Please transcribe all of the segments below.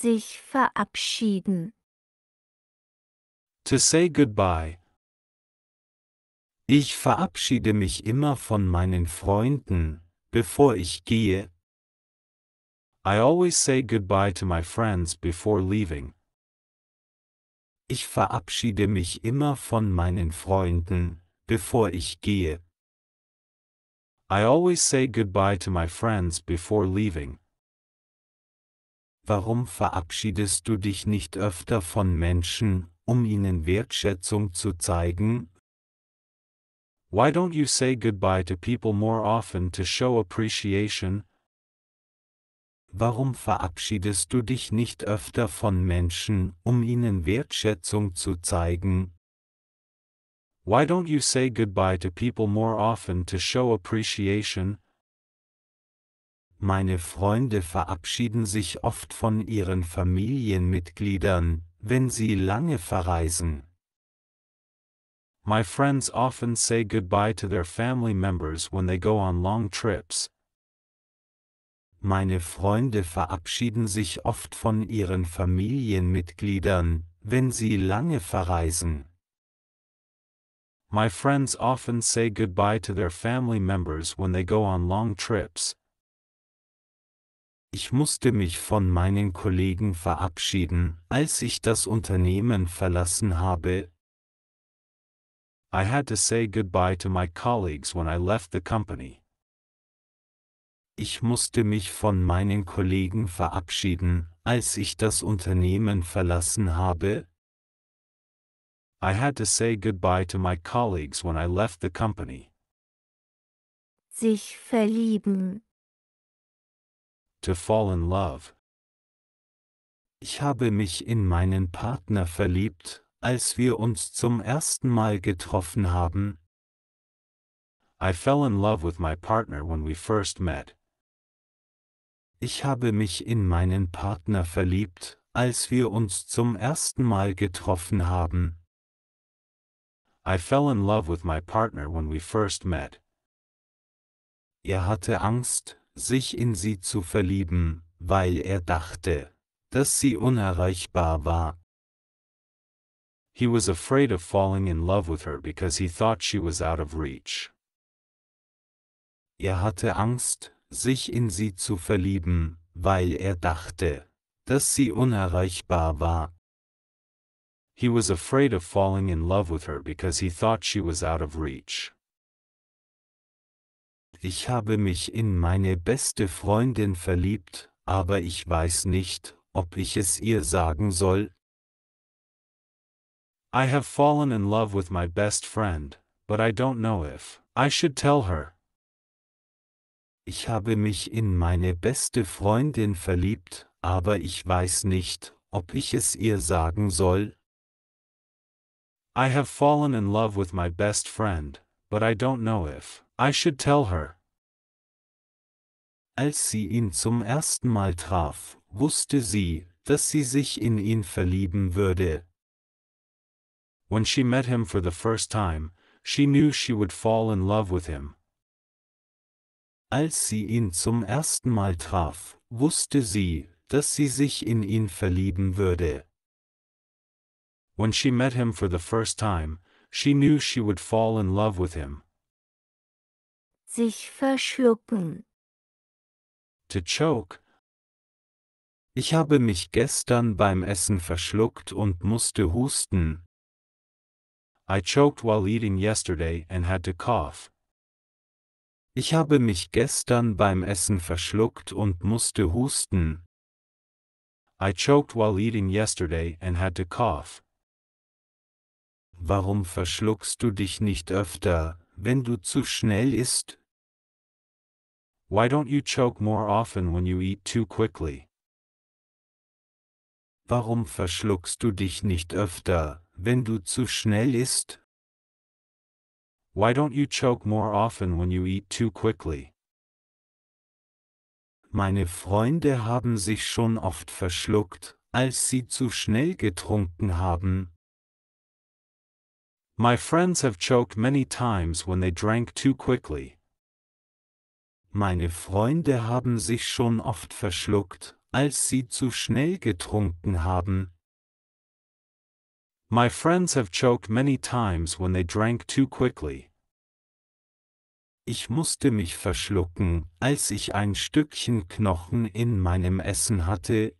sich verabschieden. To say goodbye. Ich verabschiede mich immer von meinen Freunden, bevor ich gehe. I always say goodbye to my friends before leaving. Ich verabschiede mich immer von meinen Freunden, bevor ich gehe. I always say goodbye to my friends before leaving. Warum verabschiedest du dich nicht öfter von Menschen, um ihnen Wertschätzung zu zeigen? Why don't you say goodbye to people more often to show appreciation? Warum verabschiedest du dich nicht öfter von Menschen, um ihnen Wertschätzung zu zeigen? Why don't you say goodbye to people more often to show appreciation? Meine Freunde verabschieden sich oft von ihren Familienmitgliedern, wenn sie lange verreisen. My friends often say goodbye to their family members when they go on long trips. Meine Freunde verabschieden sich oft von ihren Familienmitgliedern, wenn sie lange verreisen. My friends often say goodbye to their family members when they go on long trips. Ich musste mich von meinen Kollegen verabschieden, als ich das Unternehmen verlassen habe. I had to say goodbye to my colleagues when I left the company. Ich musste mich von meinen Kollegen verabschieden, als ich das Unternehmen verlassen habe. I had to say goodbye to my colleagues when I left the company. Sich verlieben to fall in love. Ich habe mich in meinen Partner verliebt, als wir uns zum ersten Mal getroffen haben. I fell in love with my partner when we first met. Ich habe mich in meinen Partner verliebt, als wir uns zum ersten Mal getroffen haben. I fell in love with my partner when we first met. Er hatte Angst, sich in sie zu verlieben, weil er dachte, dass sie unerreichbar war. He was afraid of falling in love with her because he thought she was out of reach. Er hatte Angst, sich in sie zu verlieben, weil er dachte, dass sie unerreichbar war. He was afraid of falling in love with her because he thought she was out of reach ich habe mich in meine beste Freundin verliebt, aber ich weiß nicht, ob ich es ihr sagen soll. I have fallen in love with my best friend, but I don't know if I should tell her. Ich habe mich in meine beste Freundin verliebt, aber ich weiß nicht, ob ich es ihr sagen soll. I have fallen in love with my best friend, but I don't know if I should tell her. Als sie ihn zum ersten Mal traf, wusste sie, dass sie sich in ihn verlieben würde. When she met him for the first time, she knew she would fall in love with him. Als sie ihn zum ersten Mal traf, wusste sie, dass sie sich in ihn verlieben würde. When she met him for the first time, she knew she would fall in love with him. sich verschlucken. To choke. Ich habe mich gestern beim Essen verschluckt und musste husten. I choked while eating yesterday and had to cough. Ich habe mich gestern beim Essen verschluckt und musste husten. I choked while eating yesterday and had to cough. Warum verschluckst du dich nicht öfter, wenn du zu schnell isst? Why don't you choke more often when you eat too quickly? Warum verschluckst du dich nicht öfter, wenn du zu schnell isst? Why don't you choke more often when you eat too quickly? Meine Freunde haben sich schon oft verschluckt, als sie zu schnell getrunken haben. My friends have choked many times when they drank too quickly. Meine Freunde haben sich schon oft verschluckt, als sie zu schnell getrunken haben. My friends have choked many times when they drank too quickly. Ich musste mich verschlucken, als ich ein Stückchen Knochen in meinem Essen hatte.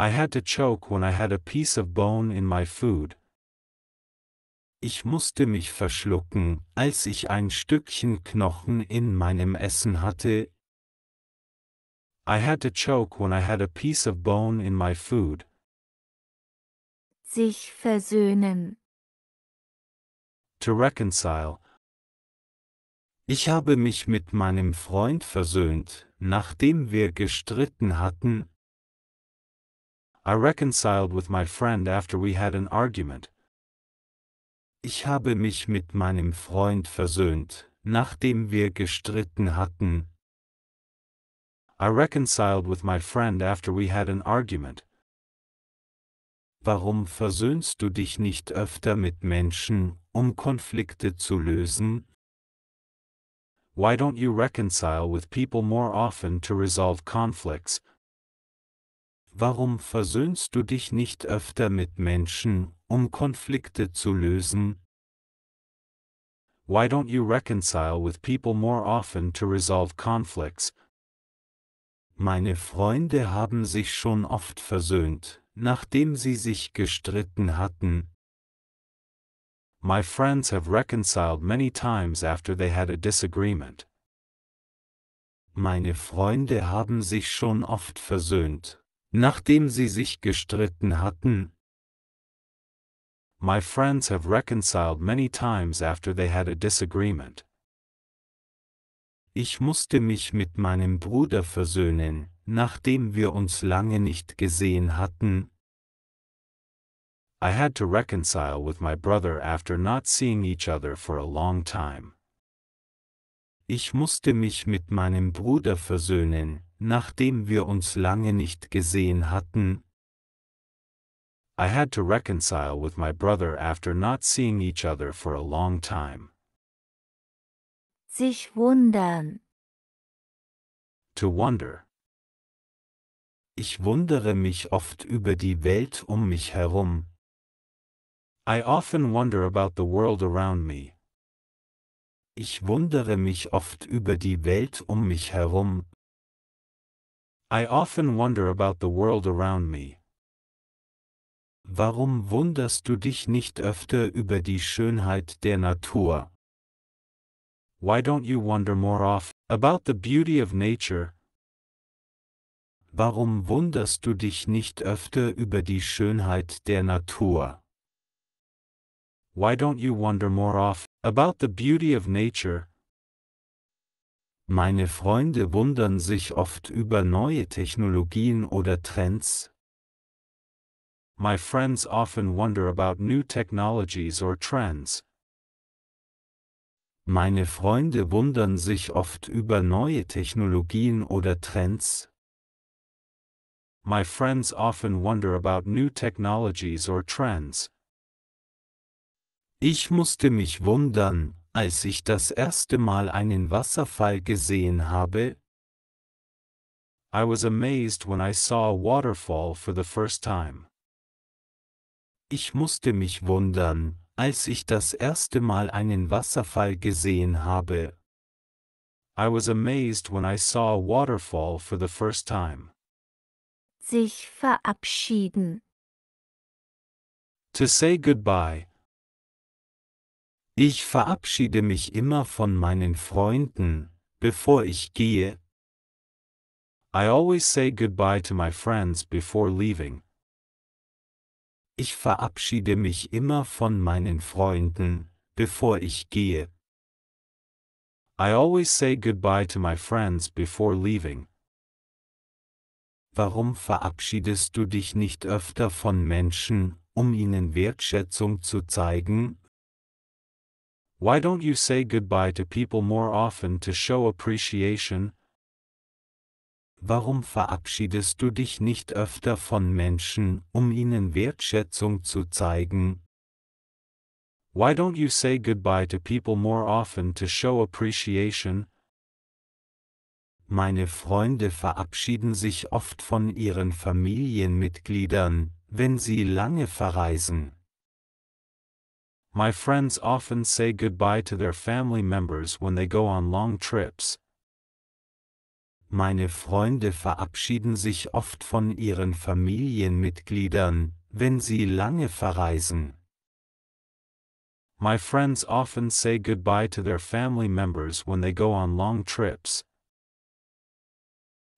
I had to choke when I had a piece of bone in my food. Ich musste mich verschlucken, als ich ein Stückchen Knochen in meinem Essen hatte. I had to choke when I had a piece of bone in my food. Sich versöhnen. To reconcile. Ich habe mich mit meinem Freund versöhnt, nachdem wir gestritten hatten. I reconciled with my friend after we had an argument. Ich habe mich mit meinem Freund versöhnt, nachdem wir gestritten hatten. I reconciled with my friend after we had an argument. Warum versöhnst du dich nicht öfter mit Menschen, um Konflikte zu lösen? Why don't you reconcile with people more often to resolve conflicts? Warum versöhnst du dich nicht öfter mit Menschen, um Konflikte zu lösen? Why don't you reconcile with people more often to resolve conflicts? Meine Freunde haben sich schon oft versöhnt, nachdem sie sich gestritten hatten. My friends have reconciled many times after they had a disagreement. Meine Freunde haben sich schon oft versöhnt, nachdem sie sich gestritten hatten. my friends have reconciled many times after they had a disagreement. Ich musste mich mit meinem Bruder versöhnen, nachdem wir uns lange nicht gesehen hatten. I had to reconcile with my brother after not seeing each other for a long time. Ich musste mich mit meinem Bruder versöhnen, nachdem wir uns lange nicht gesehen hatten. I had to reconcile with my brother after not seeing each other for a long time. Sich wundern. To wonder. Ich wundere mich oft über die Welt um mich herum. I often wonder about the world around me. Ich wundere mich oft über die Welt um mich herum. I often wonder about the world around me. warum wunderst du dich nicht öfter über die Schönheit der Natur? Why don't you wonder more often about the beauty of nature? Warum wunderst du dich nicht öfter über die Schönheit der Natur? Why don't you wonder more often about the beauty of nature? Meine Freunde wundern sich oft über neue Technologien oder Trends, my friends often wonder about new technologies or trends. Meine Freunde wundern sich oft über neue Technologien oder Trends. My friends often wonder about new technologies or trends. Ich musste mich wundern, als ich das erste Mal einen Wasserfall gesehen habe. I was amazed when I saw a waterfall for the first time. Ich musste mich wundern, als ich das erste Mal einen Wasserfall gesehen habe. I was amazed when I saw a waterfall for the first time. Sich verabschieden. To say goodbye. Ich verabschiede mich immer von meinen Freunden, bevor ich gehe. I always say goodbye to my friends before leaving ich verabschiede mich immer von meinen Freunden, bevor ich gehe. I always say goodbye to my friends before leaving. Warum verabschiedest du dich nicht öfter von Menschen, um ihnen Wertschätzung zu zeigen? Why don't you say goodbye to people more often to show appreciation? warum verabschiedest du dich nicht öfter von Menschen, um ihnen Wertschätzung zu zeigen? Why don't you say goodbye to people more often to show appreciation? Meine Freunde verabschieden sich oft von ihren Familienmitgliedern, wenn sie lange verreisen. My friends often say goodbye to their family members when they go on long trips. Meine Freunde verabschieden sich oft von ihren Familienmitgliedern, wenn sie lange verreisen. My friends often say goodbye to their family members when they go on long trips.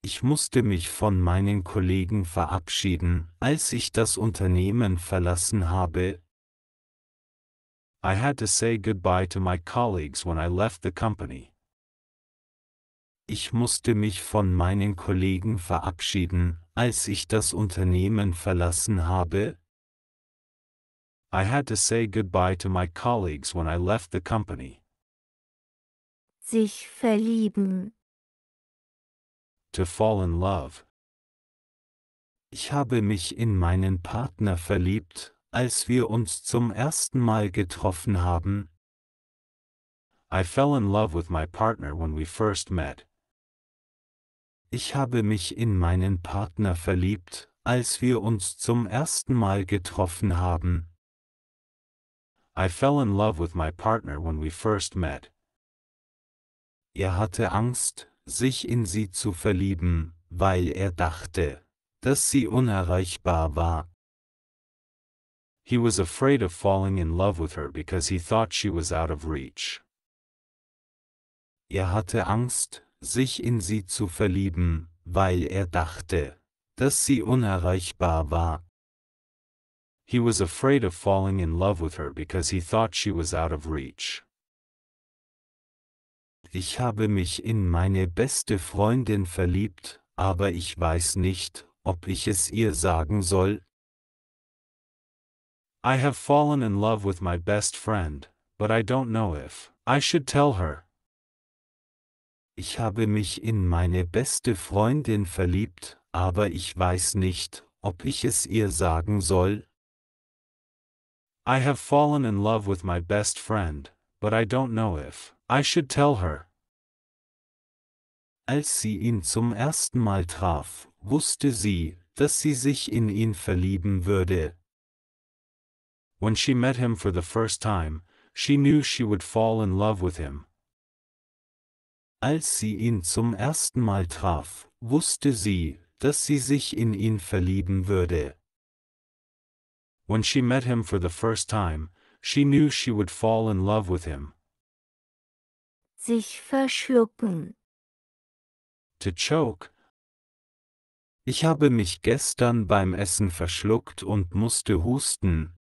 Ich musste mich von meinen Kollegen verabschieden, als ich das Unternehmen verlassen habe. I had to say goodbye to my colleagues when I left the company. Ich musste mich von meinen Kollegen verabschieden, als ich das Unternehmen verlassen habe. I had to say goodbye to my colleagues when I left the company. Sich verlieben. To fall in love. Ich habe mich in meinen Partner verliebt, als wir uns zum ersten Mal getroffen haben. I fell in love with my partner when we first met. Ich habe mich in meinen Partner verliebt, als wir uns zum ersten Mal getroffen haben. I fell in love with my partner when we first met. Er hatte Angst, sich in sie zu verlieben, weil er dachte, dass sie unerreichbar war. He was afraid of falling in love with her because he thought she was out of reach. Er hatte Angst, sich in sie zu verlieben, weil er dachte, dass sie unerreichbar war. He was afraid of falling in love with her because he thought she was out of reach. Ich habe mich in meine beste Freundin verliebt, aber ich weiß nicht, ob ich es ihr sagen soll. I have fallen in love with my best friend, but I don't know if I should tell her ich habe mich in meine beste Freundin verliebt, aber ich weiß nicht, ob ich es ihr sagen soll. I have fallen in love with my best friend, but I don't know if I should tell her. Als sie ihn zum ersten Mal traf, wusste sie, dass sie sich in ihn verlieben würde. When she met him for the first time, she knew she would fall in love with him. Als sie ihn zum ersten Mal traf, wusste sie, dass sie sich in ihn verlieben würde. When she met him for the first time, she knew she would fall in love with him. Sich verschlucken. To choke. Ich habe mich gestern beim Essen verschluckt und musste husten.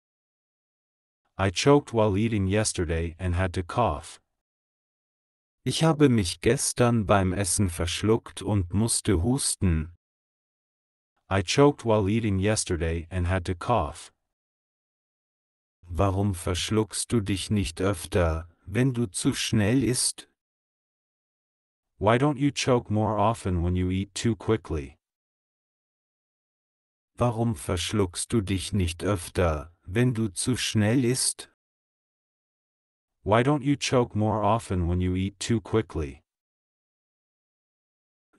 I choked while eating yesterday and had to cough. Ich habe mich gestern beim Essen verschluckt und musste husten. I choked while eating yesterday and had to cough. Warum verschluckst du dich nicht öfter, wenn du zu schnell isst? Why don't you choke more often when you eat too quickly? Warum verschluckst du dich nicht öfter, wenn du zu schnell isst? Why don't you choke more often when you eat too quickly?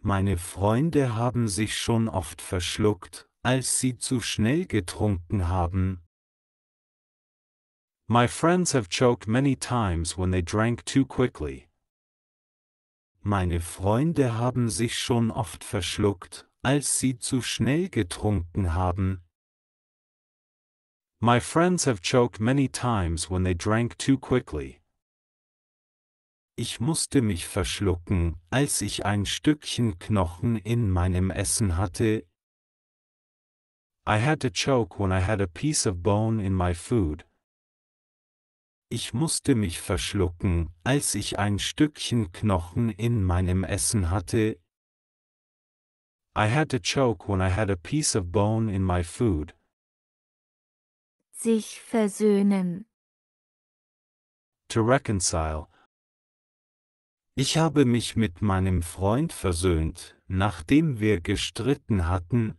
Meine Freunde haben sich schon oft verschluckt, als sie zu schnell getrunken haben. My friends have choked many times when they drank too quickly. Meine Freunde haben sich schon oft verschluckt, als sie zu schnell getrunken haben. My friends have choked many times when they drank too quickly. Ich musste mich verschlucken, als ich ein Stückchen Knochen in meinem Essen hatte. I had to choke when I had a piece of bone in my food. Ich musste mich verschlucken, als ich ein Stückchen Knochen in meinem Essen hatte. I had to choke when I had a piece of bone in my food. sich versöhnen. To reconcile. Ich habe mich mit meinem Freund versöhnt, nachdem wir gestritten hatten.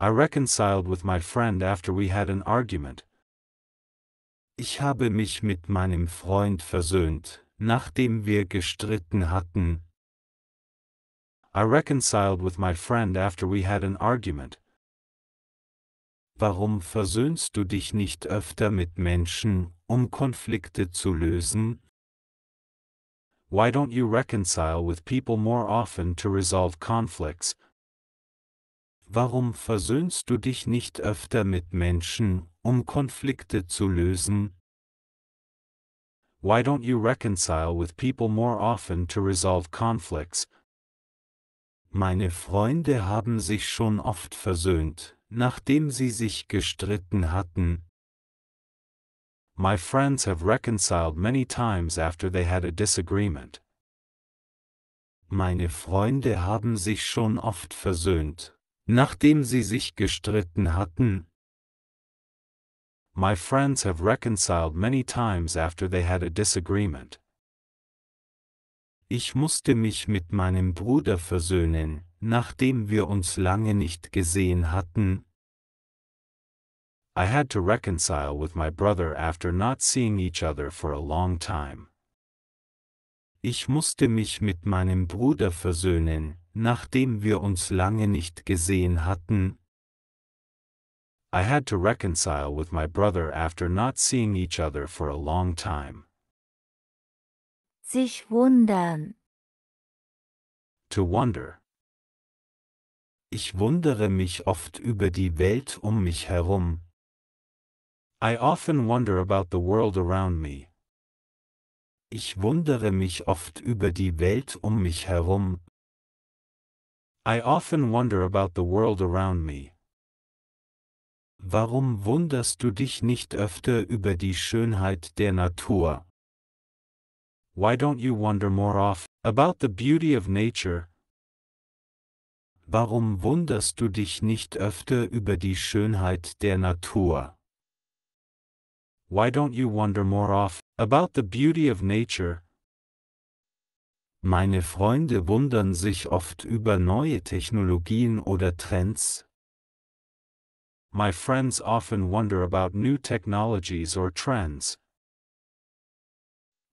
I reconciled with my friend after we had an argument. Ich habe mich mit meinem Freund versöhnt, nachdem wir gestritten hatten. I reconciled with my friend after we had an argument warum versöhnst du dich nicht öfter mit Menschen, um Konflikte zu lösen? Why don't you reconcile with people more often to resolve conflicts? Warum versöhnst du dich nicht öfter mit Menschen, um Konflikte zu lösen? Why don't you reconcile with people more often to resolve conflicts? Meine Freunde haben sich schon oft versöhnt, nachdem sie sich gestritten hatten. My friends have reconciled many times after they had a disagreement. Meine Freunde haben sich schon oft versöhnt, nachdem sie sich gestritten hatten. My friends have reconciled many times after they had a disagreement. Ich musste mich mit meinem Bruder versöhnen, nachdem wir uns lange nicht gesehen hatten. I had to reconcile with my brother after not seeing each other for a long time. Ich musste mich mit meinem Bruder versöhnen, nachdem wir uns lange nicht gesehen hatten. I had to reconcile with my brother after not seeing each other for a long time. Sich wundern. To wonder. Ich wundere mich oft über die Welt um mich herum. I often wonder about the world around me. Ich wundere mich oft über die Welt um mich herum. I often wonder about the world around me. Warum wunderst du dich nicht öfter über die Schönheit der Natur? Why don't you wonder more often about the beauty of nature? warum wunderst du dich nicht öfter über die Schönheit der Natur? Why don't you wonder more often about the beauty of nature? Meine Freunde wundern sich oft über neue Technologien oder Trends. My friends often wonder about new technologies or trends.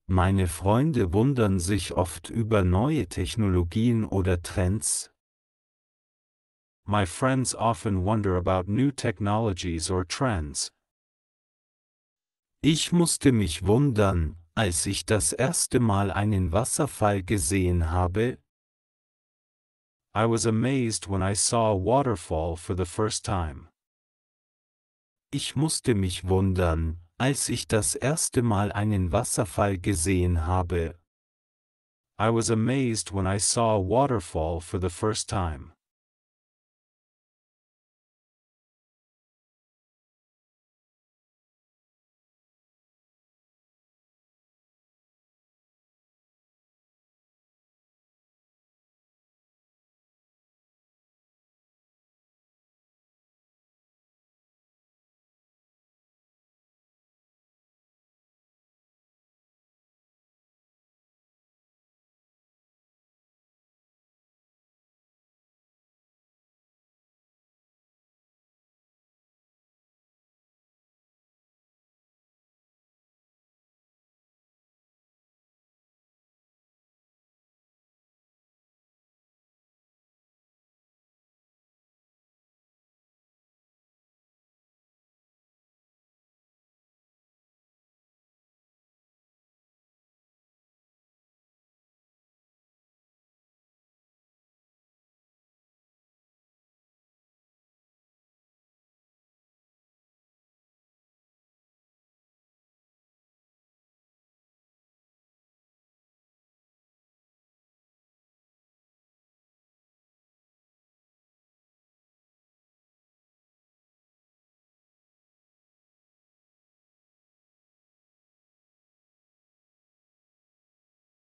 Meine Freunde wundern sich oft über neue Technologien oder Trends. my friends often wonder about new technologies or trends. Ich musste mich wundern, als ich das erste Mal einen Wasserfall gesehen habe. I was amazed when I saw a waterfall for the first time. Ich musste mich wundern, als ich das erste Mal einen Wasserfall gesehen habe. I was amazed when I saw a waterfall for the first time.